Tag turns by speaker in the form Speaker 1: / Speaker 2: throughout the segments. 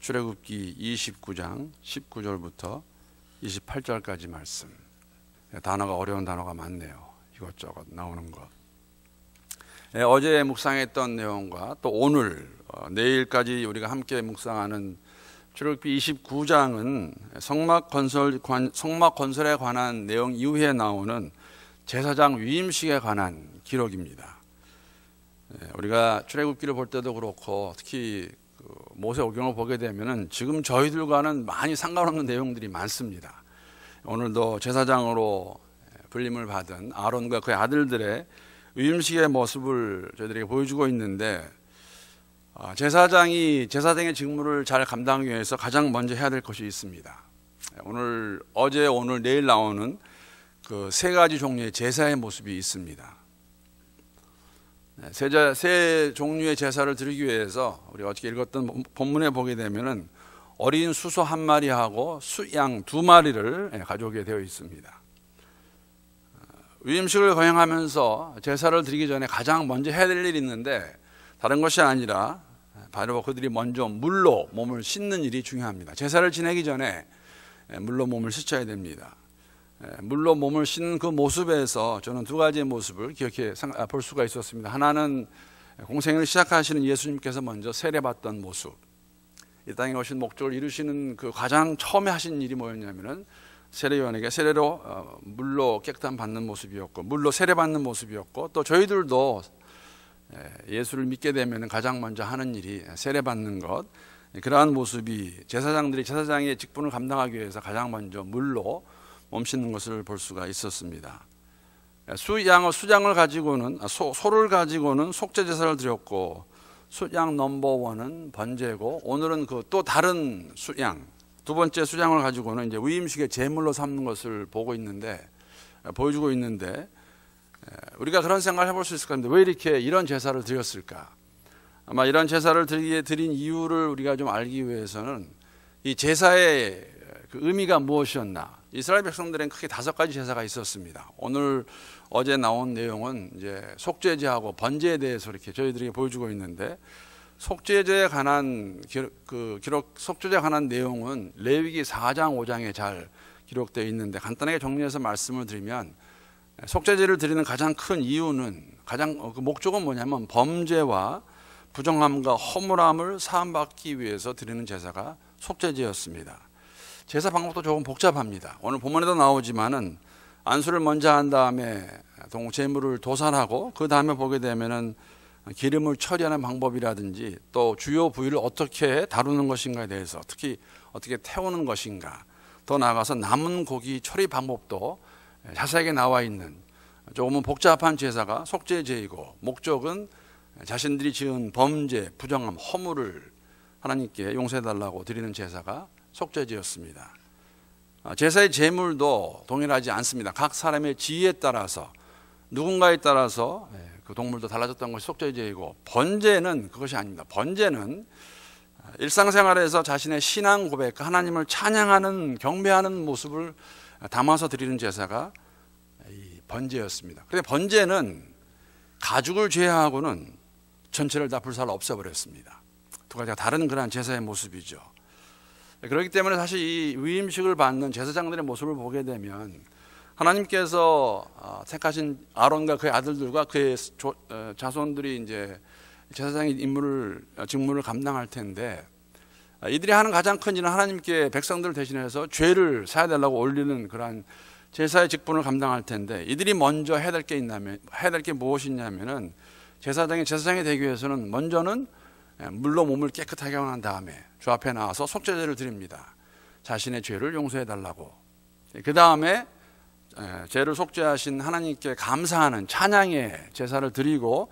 Speaker 1: 출애굽기 29장 19절부터 28절까지 말씀. 단어가 어려운 단어가 많네요. 이것저것 나오는 것. 네, 어제 묵상했던 내용과 또 오늘 어, 내일까지 우리가 함께 묵상하는 출애굽기 29장은 성막 건설 관, 성막 건설에 관한 내용 이후에 나오는 제사장 위임식에 관한 기록입니다. 예, 우리가 출애굽기를 볼 때도 그렇고 특히 모세오경을 보게 되면은 지금 저희들과는 많이 상관없는 내용들이 많습니다. 오늘도 제사장으로 불림을 받은 아론과 그의 아들들의 위임식의 모습을 저희들에게 보여주고 있는데 아, 제사장이 제사장의 직무를 잘 감당하기 위해서 가장 먼저 해야 될 것이 있습니다. 네, 오늘 어제 오늘 내일 나오는 그 세 가지 종류의 제사의 모습이 있습니다. 세, 세 종류의 제사를 드리기 위해서 우리 어저께 읽었던 본문에 보게 되면은 어린 수소 한 마리하고 수양 두 마리를 예, 가져오게 되어 있습니다. 어, 위임식을 거행하면서 제사를 드리기 전에 가장 먼저 해야 될 일이 있는데 다른 것이 아니라 예, 바로 그들이 먼저 물로 몸을 씻는 일이 중요합니다. 제사를 지내기 전에 예, 물로 몸을 씻어야 됩니다. 예, 물로 몸을 씻는 그 모습에서 저는 두 가지의 모습을 기억해 아, 볼 수가 있었습니다. 하나는 공생을 시작하시는 예수님께서 먼저 세례받던 모습. 이 땅에 오신 목적을 이루시는 그 가장 처음에 하신 일이 뭐였냐면은 세례 요한에게 세례로 어, 물로 깨끗함 받는 모습이었고 물로 세례 받는 모습이었고 또 저희들도 예, 예수를 믿게 되면 가장 먼저 하는 일이 세례 받는 것. 그러한 모습이 제사장들이 제사장의 직분을 감당하기 위해서 가장 먼저 물로 멈추는 것을 볼 수가 있었습니다. 수양 예, 수장을 가지고는 아, 소, 소를 가지고는 속죄 제사를 드렸고 수 양 넘버 원은 번제고 오늘은 그 또 다른 수양 두 번째 수장을 가지고는 이제 위임식의 제물로 삼는 것을 보고 있는데 예, 보여주고 있는데 예, 우리가 그런 생각을 해볼 수 있을 건데 왜 이렇게 이런 제사를 드렸을까? 아마 이런 제사를 드리게 드린 이유를 우리가 좀 알기 위해서는 이 제사의 그 의미가 무엇이었나? 이스라엘 백성들은 크게 다섯 가지 제사가 있었습니다. 오늘 어제 나온 내용은 이제 속죄제하고 번제에 대해서 이렇게 저희들이 보여주고 있는데 속죄제에 관한 그 기록 속죄제에 관한 내용은 레위기 4장 5장에 잘 기록되어 있는데 간단하게 정리해서 말씀을 드리면 속죄제를 드리는 가장 큰 이유는 가장 어, 그 목적은 뭐냐면 범죄와 부정함과 허물함을 사함받기 위해서 드리는 제사가 속죄제였습니다. 제사 방법도 조금 복잡합니다. 오늘 본문에도 나오지만은 안수를 먼저 한 다음에 동재물을 도산하고 그 다음에 보게 되면은 기름을 처리하는 방법이라든지 또 주요 부위를 어떻게 다루는 것인가에 대해서 특히 어떻게 태우는 것인가 더 나아가서 남은 고기 처리 방법도 자세하게 나와 있는 조금은 복잡한 제사가 속죄제이고 목적은 자신들이 지은 범죄, 부정함, 허물을 하나님께 용서해달라고 드리는 제사가 속죄제였습니다. 아, 제사의 제물도 동일하지 않습니다. 각 사람의 지위에 따라서 누군가에 따라서 예, 그 동물도 달라졌던 것이 속죄제이고 번제는 그것이 아닙니다. 번제는 아, 일상생활에서 자신의 신앙 고백, 하나님을 찬양하는 경배하는 모습을 담아서 드리는 제사가 번제였습니다. 그런데 번제는 가죽을 제하하고는 전체를 다불살 없애버렸습니다. 두 가지가 다른 그러한 제사의 모습이죠. 네, 그렇기 때문에 사실 이 위임식을 받는 제사장들의 모습을 보게 되면 하나님께서 아, 택하신 아론과 그의 아들들과 그의 어, 자손들이 이제 제사장의 임무를 어, 직무를 감당할 텐데 아, 이들이 하는 가장 큰 일은 하나님께 백성들을 대신해서 죄를 사야 되려고 올리는 그러한 제사의 직분을 감당할 텐데 이들이 먼저 해야 될 게 있냐면 해야 될 게 무엇이냐면은 제사장이 제사장이 되기 위해서는 먼저는 예, 물로 몸을 깨끗하게 한 다음에 주 앞에 나와서 속죄제를 드립니다. 자신의 죄를 용서해 달라고. 예, 그 다음에 예, 죄를 속죄하신 하나님께 감사하는 찬양의 제사를 드리고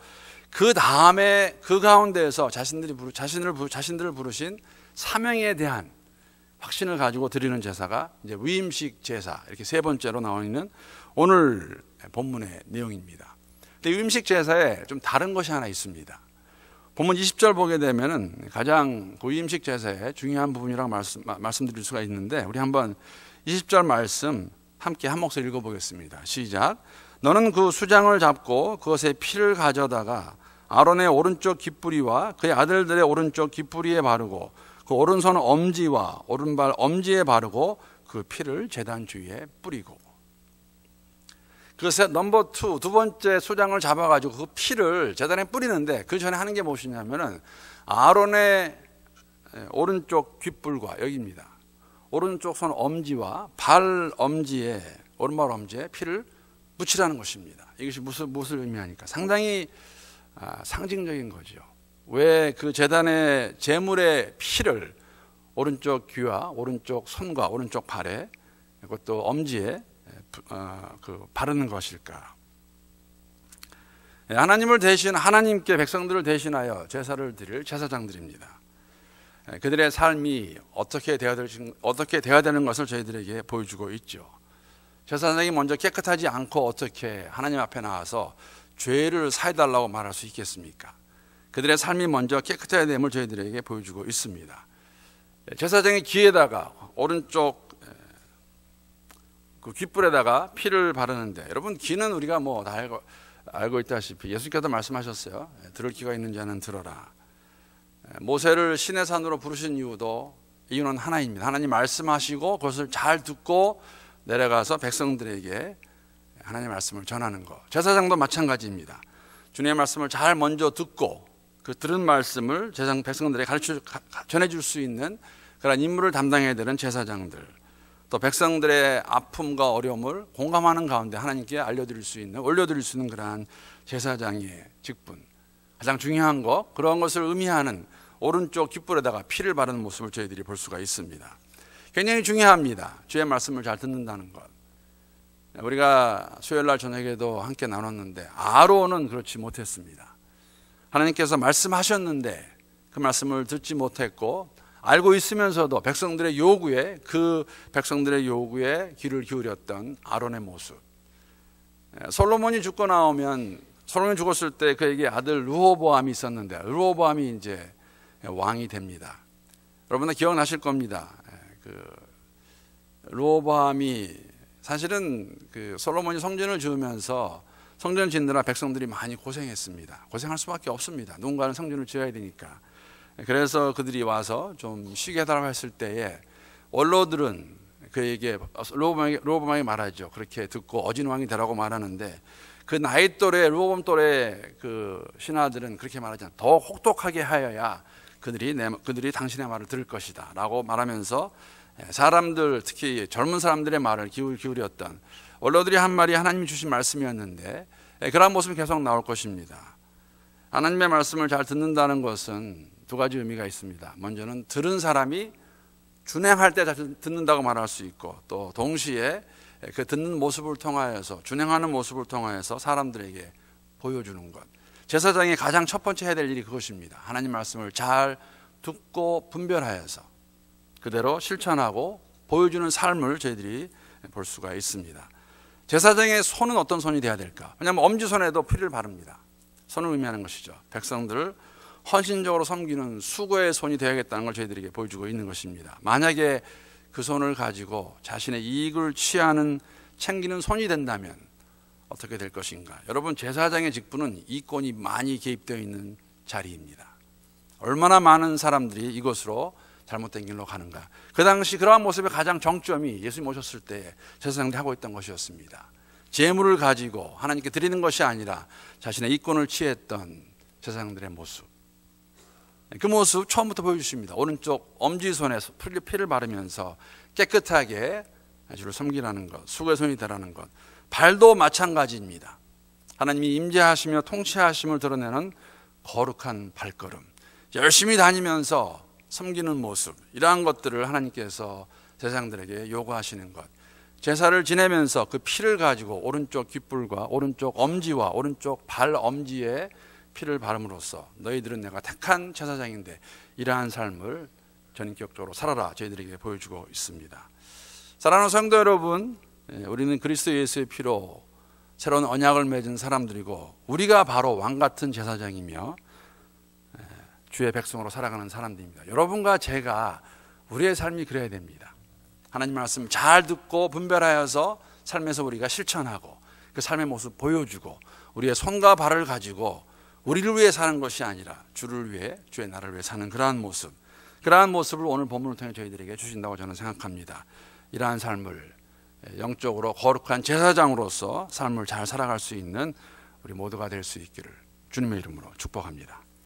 Speaker 1: 그 다음에 그 가운데에서 자신들이 부르, 자신을 자신들을 부르신 사명에 대한 확신을 가지고 드리는 제사가 이제 위임식 제사 이렇게 세 번째로 나와 있는 오늘 본문의 내용입니다. 근데 위임식 제사에 좀 다른 것이 하나 있습니다. 본문 20절 보게 되면은 가장 구임식 제사의 중요한 부분이라고 말씀, 말씀드릴 수가 있는데 우리 한번 20절 말씀 함께 한 목소리 읽어보겠습니다. 시작. 너는 그 수장을 잡고 그것의 피를 가져다가 아론의 오른쪽 귀뿌리와 그의 아들들의 오른쪽 귀뿌리에 바르고 그 오른손 엄지와 오른발 엄지에 바르고 그 피를 재단 주위에 뿌리고 그래서 넘버 투, 두 번째 소장을 잡아가지고 그 피를 재단에 뿌리는데 그 전에 하는 게 무엇이냐면은 아론의 오른쪽 귓불과 여기입니다. 오른쪽 손 엄지와 발 엄지에 오른발 엄지에 피를 붙이라는 것입니다. 이것이 무슨 무엇을 의미하니까 상당히 아, 상징적인 거죠. 왜 그 재단의 재물의 피를 오른쪽 귀와 오른쪽 손과 오른쪽 발에 그것도 엄지에 아, 그 바르는 것일까? 예, 하나님을 대신 하나님께 백성들을 대신하여 제사를 드릴 제사장들입니다. 예, 그들의 삶이 어떻게 되어야 될 어떻게 되어야 되는 것을 저희들에게 보여주고 있죠. 제사장이 먼저 깨끗하지 않고 어떻게 하나님 앞에 나와서 죄를 사해달라고 말할 수 있겠습니까? 그들의 삶이 먼저 깨끗해야 됨을 저희들에게 보여주고 있습니다. 예, 제사장의 귀에다가 오른쪽 그 귓불에다가 피를 바르는데 여러분 귀는 우리가 뭐 다 알고, 알고 있다시피 예수께서 말씀하셨어요. 예, 들을 귀가 있는 자는 들어라. 예, 모세를 신의 산으로 부르신 이유도 이유는 하나입니다. 하나님 말씀하시고 그것을 잘 듣고 내려가서 백성들에게 하나님 말씀을 전하는 것. 제사장도 마찬가지입니다. 주님의 말씀을 잘 먼저 듣고 그 들은 말씀을 제사장 백성들에게 가르쳐 전해 줄수 있는 그런 임무를 담당해야 되는 제사장들. 또 백성들의 아픔과 어려움을 공감하는 가운데 하나님께 알려드릴 수 있는 올려드릴 수 있는 그러한 제사장의 직분 가장 중요한 것 그런 것을 의미하는 오른쪽 귓불에다가 피를 바르는 모습을 저희들이 볼 수가 있습니다. 굉장히 중요합니다. 주의 말씀을 잘 듣는다는 것. 우리가 수요일 날 저녁에도 함께 나눴는데 아론은 그렇지 못했습니다. 하나님께서 말씀하셨는데 그 말씀을 듣지 못했고 알고 있으면서도 백성들의 요구에 그 백성들의 요구에 귀를 기울였던 아론의 모습. 예, 솔로몬이 죽고 나오면 솔로몬이 죽었을 때 그에게 아들 루호보암이 있었는데 루호보암이 이제 왕이 됩니다. 여러분들 기억나실 겁니다. 예, 그 루호보암이 사실은 그 솔로몬이 성전을 지으면서 성전을 짓느라 백성들이 많이 고생했습니다. 고생할 수밖에 없습니다. 누군가는 성전을 지어야 되니까. 네, 그래서 그들이 와서 좀 쉬게 해달라고 했을 때에 원로들은 그에게 로보방이, 로보방이 말하죠. 그렇게 듣고 어진 왕이 되라고 말하는데 그 나이 또래 로보범 또래 그 신하들은 그렇게 말하지 않아. 더 혹독하게 하여야 그들이 내, 그들이 당신의 말을 들을 것이다라고 말하면서 예, 사람들 특히 젊은 사람들의 말을 기울 기울였던 원로들이 한 말이 하나님이 주신 말씀이었는데 예, 그런 모습이 계속 나올 것입니다. 하나님의 말씀을 잘 듣는다는 것은 두 가지 의미가 있습니다. 먼저는 들은 사람이 준행할 때 다시 듣는다고 말할 수 있고 또 동시에 그 듣는 모습을 통하여서 준행하는 모습을 통하여서 사람들에게 보여주는 것. 제사장이 가장 첫 번째 해야 될 일이 그것입니다. 하나님 말씀을 잘 듣고 분별하여서 그대로 실천하고 보여주는 삶을 저희들이 볼 수가 있습니다. 제사장의 손은 어떤 손이 되어야 될까? 왜냐하면 엄지손에도 피를 바릅니다. 손을 의미하는 것이죠. 백성들을 헌신적으로 섬기는 수고의 손이 되어야겠다는 걸 저희들에게 보여주고 있는 것입니다. 만약에 그 손을 가지고 자신의 이익을 취하는 챙기는 손이 된다면 어떻게 될 것인가? 여러분 제사장의 직분은 이권이 많이 개입되어 있는 자리입니다. 얼마나 많은 사람들이 이것으로 잘못된 길로 가는가. 그 당시 그러한 모습의 가장 정점이 예수님 오셨을 때 제사장들이 하고 있던 것이었습니다. 재물을 가지고 하나님께 드리는 것이 아니라 자신의 이권을 취했던 제사장들의 모습. 그 모습 처음부터 보여주십니다. 오른쪽 엄지손에 피를 바르면서 깨끗하게 주를 섬기라는 것, 수고의 손이 되라는 것. 발도 마찬가지입니다. 하나님이 임재하시며 통치하심을 드러내는 거룩한 발걸음. 열심히 다니면서 섬기는 모습. 이러한 것들을 하나님께서 제사장들에게 요구하시는 것. 제사를 지내면서 그 피를 가지고 오른쪽 귓불과 오른쪽 엄지와 오른쪽 발 엄지에 피를 바름으로써 너희들은 내가 택한 제사장인데 이러한 삶을 전격적으로 살아라 저희들에게 보여주고 있습니다. 사랑하는 성도 여러분, 예, 우리는 그리스도 예수의 피로 새로운 언약을 맺은 사람들이고 우리가 바로 왕 같은 제사장이며 예, 주의 백성으로 살아가는 사람들입니다. 여러분과 제가 우리의 삶이 그래야 됩니다. 하나님 말씀 잘 듣고 분별하여서 삶에서 우리가 실천하고 그 삶의 모습 보여주고 우리의 손과 발을 가지고 우리를 위해 사는 것이 아니라 주를 위해 주의 나를 위해 사는 그러한 모습 그러한 모습을 오늘 본문을 통해 저희들에게 주신다고 저는 생각합니다. 이러한 삶을 예, 영적으로 거룩한 제사장으로서 삶을 잘 살아갈 수 있는 우리 모두가 될 수 있기를 주님의 이름으로 축복합니다.